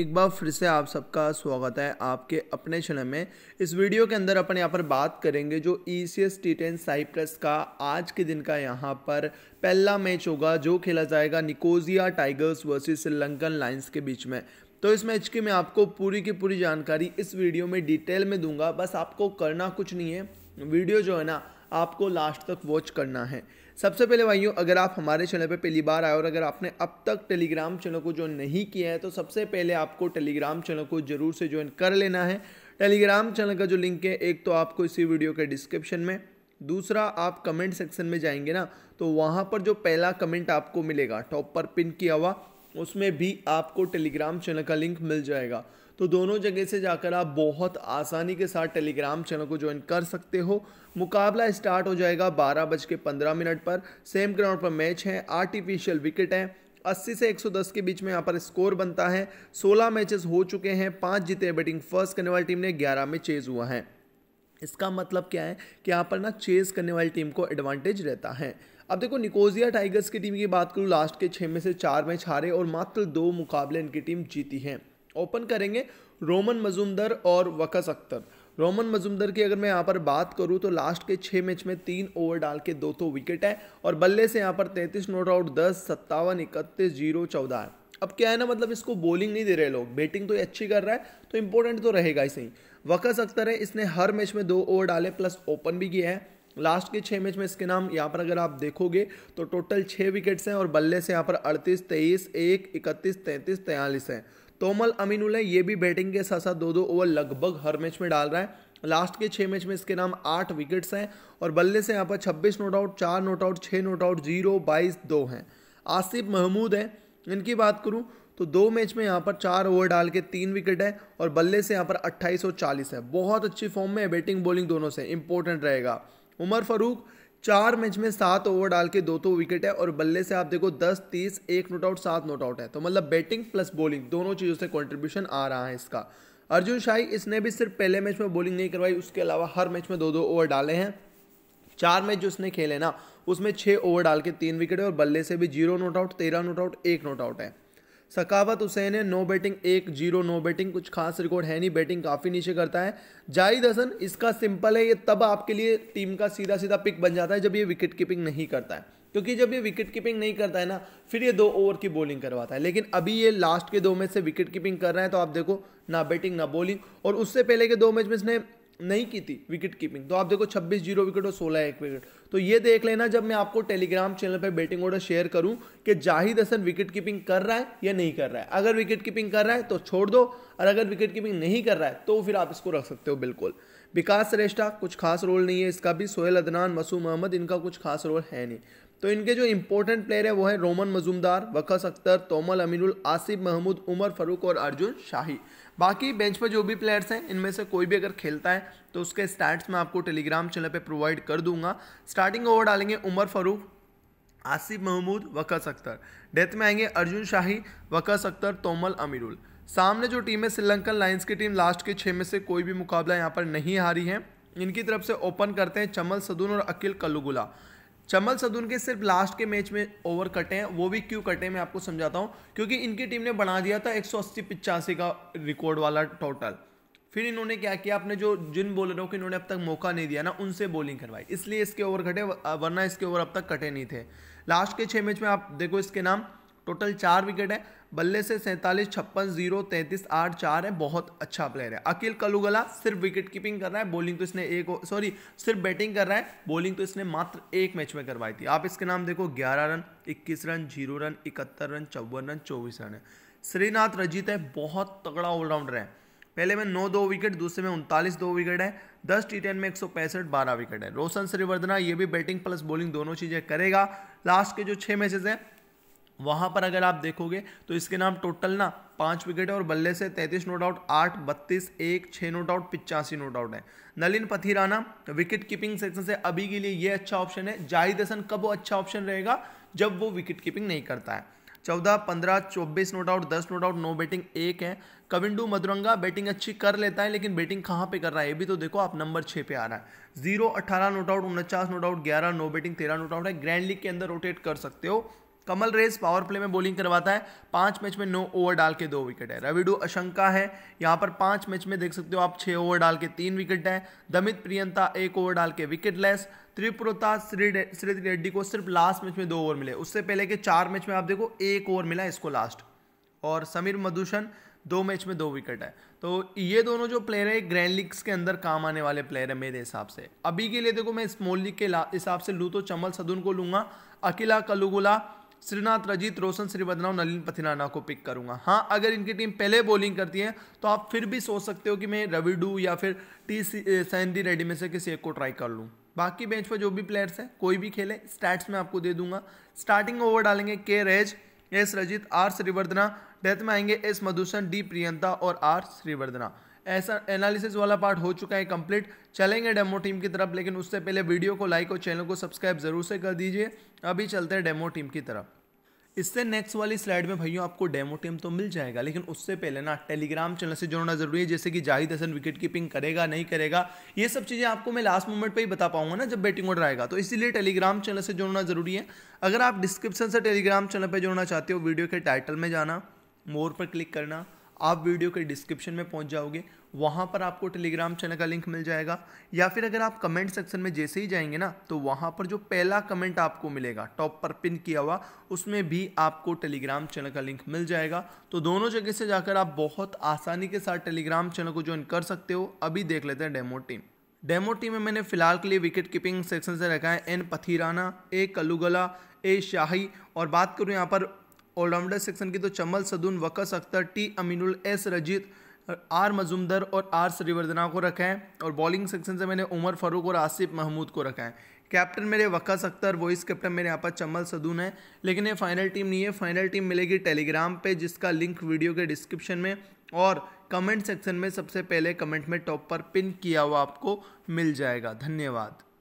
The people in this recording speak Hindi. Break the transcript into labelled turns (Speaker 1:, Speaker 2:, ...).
Speaker 1: एक बार फिर से आप सबका स्वागत है आपके अपने क्षण में इस वीडियो के अंदर अपन यहाँ पर बात करेंगे जो E C S T ten Cyprus का आज के दिन का यहाँ पर पहला मैच होगा जो खेला जाएगा Nicosia Tigers versus Sri Lankan Lions के बीच में तो इस मैच की मैं आपको पूरी की पूरी जानकारी इस वीडियो में डिटेल में दूंगा बस आपको करना कुछ नहीं है वीडियो जो है ना आपको लास्ट तक वॉच करना है सबसे पहले भाइयों अगर आप हमारे चैनल पर पहली बार आए और अगर आपने अब तक टेलीग्राम चैनल को ज्वाइन नहीं किया है तो सबसे पहले आपको टेलीग्राम चैनल को ज़रूर से ज्वाइन कर लेना है टेलीग्राम चैनल का जो लिंक है एक तो आपको इसी वीडियो के डिस्क्रिप्शन में दूसरा आप कमेंट सेक्शन में जाएंगे ना तो वहाँ पर जो पहला कमेंट आपको मिलेगा टॉप पर पिन किया हुआ उसमें भी आपको टेलीग्राम चैनल का लिंक मिल जाएगा तो दोनों जगह से जाकर आप बहुत आसानी के साथ टेलीग्राम चैनल को ज्वाइन कर सकते हो मुकाबला स्टार्ट हो जाएगा बारह बज के पंद्रह मिनट पर सेम ग्राउंड पर मैच है आर्टिफिशियल विकेट है 80 से 110 के बीच में यहाँ पर स्कोर बनता है 16 मैचेस हो चुके हैं पांच जीते बैटिंग फर्स्ट करने वाली टीम ने 11 में चेज हुआ है इसका मतलब क्या है कि यहाँ पर ना चेस करने वाली टीम को एडवांटेज रहता है अब देखो निकोजिया टाइगर्स की टीम की बात करूँ लास्ट के छः में से चार मैच हारे और मात्र दो मुकाबले इनकी टीम जीती है ओपन करेंगे रोमन मजूमदर और वकस अख्तर रोमन मजूमदर की अगर मैं यहाँ पर बात करूँ तो लास्ट के छः मैच में तीन ओवर डाल के दो तो विकेट है और बल्ले से यहाँ पर तैंतीस नोट आउट दस सत्तावन इकतीस जीरो चौदह है अब क्या है ना मतलब इसको बॉलिंग नहीं दे रहे लोग बैटिंग तो ये अच्छी कर रहा है तो इंपॉर्टेंट तो रहेगा ही सही वकस अख्तर है इसने हर मैच में दो ओवर डाले प्लस ओपन भी किया है लास्ट के छः मैच में इसके नाम यहाँ पर अगर आप देखोगे तो टोटल छः विकेट्स हैं और बल्ले से यहाँ पर अड़तीस तेईस एक इकतीस तैंतीस तैयलीस हैं तोमल अमीनुल है ये भी बैटिंग के साथ साथ दो दो ओवर लगभग हर मैच में डाल रहा है लास्ट के छः मैच में इसके नाम आठ विकेट्स हैं और बल्ले से यहाँ पर छब्बीस नोट आउट चार नोट आउट छः नोट आउट जीरो बाईस दो हैं आसिफ महमूद हैं इनकी बात करूँ तो दो मैच में यहाँ पर चार ओवर डाल के तीन विकेट है और बल्ले से यहाँ पर अट्ठाईस और चालीस है बहुत अच्छी फॉर्म में है बैटिंग बॉलिंग दोनों से इंपॉर्टेंट रहेगा उमर फारूक चार मैच में सात ओवर डाल के दो तो विकेट है और बल्ले से आप देखो दस तीस एक नोट आउट सात नोट आउट है तो मतलब बैटिंग प्लस बॉलिंग दोनों चीज़ों से कॉन्ट्रीब्यूशन आ रहा है इसका अर्जुन शाही इसने भी सिर्फ पहले मैच में बॉलिंग नहीं करवाई उसके अलावा हर मैच में दो दो ओवर डाले हैं चार मैच जो उसने खेले ना उसमें छः ओवर डाल के तीन विकेट है और बल्ले से भी जीरो नोट आउट तेरह नोट आउट एक नोट आउट है सकावत हुसैन है नो बैटिंग एक जीरो नो बैटिंग कुछ खास रिकॉर्ड है नहीं बैटिंग काफ़ी नीचे करता है जाहिद हसन इसका सिंपल है ये तब आपके लिए टीम का सीधा सीधा पिक बन जाता है जब ये विकेट कीपिंग नहीं करता है क्योंकि जब ये विकेट कीपिंग नहीं करता है ना फिर ये दो ओवर की बॉलिंग करवाता है लेकिन अभी ये लास्ट के दो मैच से विकेट कीपिंग कर रहा है तो आप देखो ना बैटिंग ना बॉलिंग और उससे पहले के दो मैच में इसने नहीं की थी विकेट कीपिंग तो आप देखो 26 जीरो विकेट और 16 एक विकेट तो ये देख लेना जब मैं आपको टेलीग्राम चैनल पर बैटिंग ऑर्डर शेयर करूं कि जाहिद हसन विकेट कीपिंग कर रहा है या नहीं कर रहा है अगर विकेट कीपिंग कर रहा है तो छोड़ दो और अगर विकेट कीपिंग नहीं कर रहा है तो फिर आप इसको रख सकते हो बिल्कुल विकास श्रेष्ठा कुछ खास रोल नहीं है इसका भी सोहेल अदनान मसूम अहमद इनका कुछ खास रोल है नहीं तो इनके जो इंपॉर्टेंट प्लेयर है वो है रोमन मजूमदार वकस अख्तर तोमल अमीनुल आसिफ महमूद उमर फरूक और अर्जुन शाही बाकी बेंच पर जो भी प्लेयर्स हैं इनमें से कोई भी अगर खेलता है तो उसके स्टैट्स मैं आपको टेलीग्राम चैनल पर प्रोवाइड कर दूंगा स्टार्टिंग ओवर डालेंगे उमर फरूक आसिफ महमूद वकस अख्तर डेथ में आएंगे अर्जुन शाही वकस अख्तर तोमल अमीरुल सामने जो टीम है श्रीलंकन लाइन्स की टीम लास्ट के छः में से कोई भी मुकाबला यहाँ पर नहीं हारी है इनकी तरफ से ओपन करते हैं चमल सदून और अकिल कलुगुला चमल सदुन के सिर्फ लास्ट के मैच में ओवर कटे हैं वो भी क्यों कटे मैं आपको समझाता हूँ क्योंकि इनकी टीम ने बना दिया था एक सौ का रिकॉर्ड वाला टोटल फिर इन्होंने क्या किया अपने जो जिन बॉलरों को इन्होंने अब तक मौका नहीं दिया ना उनसे बॉलिंग करवाई इसलिए इसके ओवर कटे वरना इसके ओवर अब तक कटे नहीं थे लास्ट के छः मैच में आप देखो इसके नाम टोटल चार विकेट है बल्ले से सैंतालीस छप्पन जीरो तैंतीस आठ चार है बहुत अच्छा प्लेयर है अकील कलुगला सिर्फ विकेट कीपिंग कर रहा है बॉलिंग तो इसने एक सॉरी सिर्फ बैटिंग कर रहा है बॉलिंग तो इसने मात्र एक मैच में करवाई थी आप इसके नाम देखो ग्यारह रन इक्कीस रन जीरो रन इकहत्तर रन चौवन रन चौबीस रन है श्रीनाथ रजित है बहुत तगड़ा ऑलराउंडर है पहले में नौ दो विकेट दूसरे में उनतालीस दो विकेट है दस टी टेन में एक सौ पैंसठ बारह विकेट है रोशन श्रीवर्धना ये भी बैटिंग प्लस बॉलिंग दोनों चीज़ें करेगा लास्ट के जो छः मैचेस हैं वहां पर अगर आप देखोगे तो इसके नाम टोटल ना पांच विकेट है और बल्ले से तैतीस नोट आउट आठ बत्तीस एक छः नोट आउट पिचासी नोट आउट है Nalin Pathirana wicket keeping section से अभी के लिए ये अच्छा ऑप्शन है जाहिद हसन कब अच्छा ऑप्शन रहेगा जब वो विकेट कीपिंग नहीं करता है चौदह पंद्रह चौबीस नोट आउट दस नोट आउट नो बैटिंग एक है कविंडू मधुरंगा बैटिंग अच्छी कर लेता है लेकिन बैटिंग कहाँ पे कर रहा है ये भी तो देखो आप नंबर छः पे आ रहा है जीरो अट्ठारह नोट आउट उनचास नोट आउट ग्यारह नो बैटिंग तेरह नोट आउट है ग्रैंड लीग के अंदर रोटेट कर सकते हो कमल रेस पावर प्ले में बॉलिंग करवाता है पांच मैच में नौ ओवर डाल के दो विकेट है रविडू अशंका है यहाँ पर पांच मैच में देख सकते हो आप छह ओवर डाल के तीन विकेट है दमित प्रियंता एक ओवर डाल के विकेट लेस त्रिपुरता श्री रेड्डी को सिर्फ लास्ट मैच में दो ओवर मिले उससे पहले के चार मैच में आप देखो एक ओवर मिला इसको लास्ट और समीर मधुसन दो मैच में दो विकेट है तो ये दोनों जो प्लेयर है ग्रैंड लीग्स के अंदर काम आने वाले प्लेयर है मेरे हिसाब से अभी के लिए देखो मैं स्मॉल लीग के हिसाब से लूँ तो चमल सदुन को लूँगा अकेला कलुगुला श्रीनाथ रजीत रोशन श्रीवदनाव नलिन पथिनाना को पिक करूंगा हाँ अगर इनकी टीम पहले बॉलिंग करती है तो आप फिर भी सोच सकते हो कि मैं रविडू या फिर टी सैंडी रेडी में से किसी एक को ट्राई कर लूँ बाकी बेंच पर जो भी प्लेयर्स हैं कोई भी खेले स्टैट्स में आपको दे दूंगा स्टार्टिंग ओवर डालेंगे के रेज S Rajith R Sriwardhana death में आएंगे एस मधुसन डी प्रियंता और आर श्रीवर्धना ऐसा एनालिसिस वाला पार्ट हो चुका है कंप्लीट चलेंगे डेमो टीम की तरफ लेकिन उससे पहले वीडियो को लाइक और चैनल को सब्सक्राइब जरूर से कर दीजिए अभी चलते हैं डेमो टीम की तरफ इससे नेक्स्ट वाली स्लाइड में भैया आपको डेमो टीम तो मिल जाएगा लेकिन उससे पहले ना टेलीग्राम चैनल से जुड़ना जरूरी है जैसे कि जाहिद हसन विकेट कीपिंग करेगा नहीं करेगा ये सब चीज़ें आपको मैं लास्ट मोमेंट पे ही बता पाऊंगा ना जब बैटिंग ऑर्डर आएगा तो इसीलिए टेलीग्राम चैनल से जुड़ना जरूरी है अगर आप डिस्क्रिप्शन से टेलीग्राम चैनल पर जुड़ना चाहते हो वीडियो के टाइटल में जाना मोर पर क्लिक करना आप वीडियो के डिस्क्रिप्शन में पहुंच जाओगे वहां पर आपको टेलीग्राम चैनल का लिंक मिल जाएगा या फिर अगर आप कमेंट सेक्शन में जैसे ही जाएंगे ना तो वहाँ पर जो पहला कमेंट आपको मिलेगा टॉप पर पिन किया हुआ उसमें भी आपको टेलीग्राम चैनल का लिंक मिल जाएगा तो दोनों जगह से जाकर आप बहुत आसानी के साथ टेलीग्राम चैनल को ज्वाइन कर सकते हो अभी देख लेते हैं डेमो टीम डेमो टीम में मैंने फिलहाल के लिए विकेट कीपिंग सेक्शन से रखा है एन पथीराना ए कलुगला ए शाही और बात करूँ यहाँ पर ऑलराउंडर सेक्शन की तो Chamal Sadun Waqas Akhtar T Aminul S Rajith R Mazumdar और आर श्रीवर्धना को रखा है और बॉलिंग सेक्शन से मैंने उमर फारूक और आसिफ महमूद को रखा है कैप्टन मेरे वकस अख्तर वॉइस कैप्टन मेरे यहाँ पर चमल सदून है लेकिन ये फाइनल टीम नहीं है फाइनल टीम मिलेगी टेलीग्राम पे जिसका लिंक वीडियो के डिस्क्रिप्शन में और कमेंट सेक्शन में सबसे पहले कमेंट में टॉप पर पिन किया हुआ आपको मिल जाएगा धन्यवाद